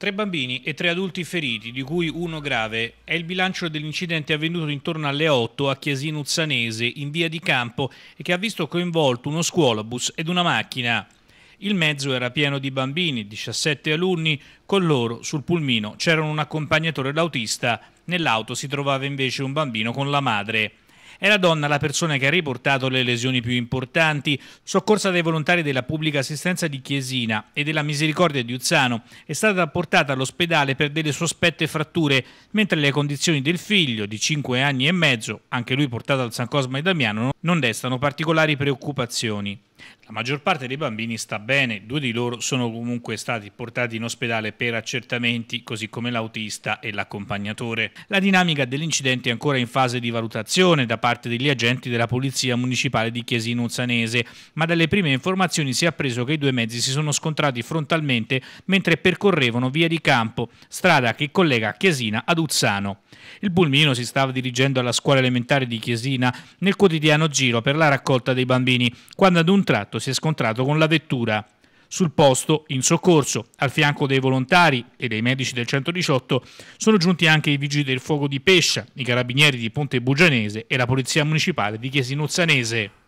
Tre bambini e tre adulti feriti, di cui uno grave, è il bilancio dell'incidente avvenuto intorno alle 8 a Chiesino Uzzanese, in via di campo, e che ha visto coinvolto uno scuolabus ed una macchina. Il mezzo era pieno di bambini, 17 alunni, con loro sul pulmino c'erano un accompagnatore d'autista, nell'auto si trovava invece un bambino con la madre. È la donna la persona che ha riportato le lesioni più importanti, soccorsa dai volontari della pubblica assistenza di Chiesina e della Misericordia di Uzzano, è stata portata all'ospedale per delle sospette fratture, mentre le condizioni del figlio, di 5 anni e mezzo, anche lui portato al San Cosma e Damiano, non destano particolari preoccupazioni. La maggior parte dei bambini sta bene, due di loro sono comunque stati portati in ospedale per accertamenti, così come l'autista e l'accompagnatore. La dinamica dell'incidente è ancora in fase di valutazione da parte degli agenti della Polizia Municipale di Chiesino Uzzanese, ma dalle prime informazioni si è appreso che i due mezzi si sono scontrati frontalmente mentre percorrevano via di campo, strada che collega Chiesina ad Uzzano. Il bulmino si stava dirigendo alla scuola elementare di Chiesina nel quotidiano giro per la raccolta dei bambini, quando ad un tratto si è scontrato con la vettura sul posto in soccorso. Al fianco dei volontari e dei medici del 118 sono giunti anche i vigili del fuoco di Pescia, i carabinieri di Ponte Bugianese e la polizia municipale di Chiesinuzanese.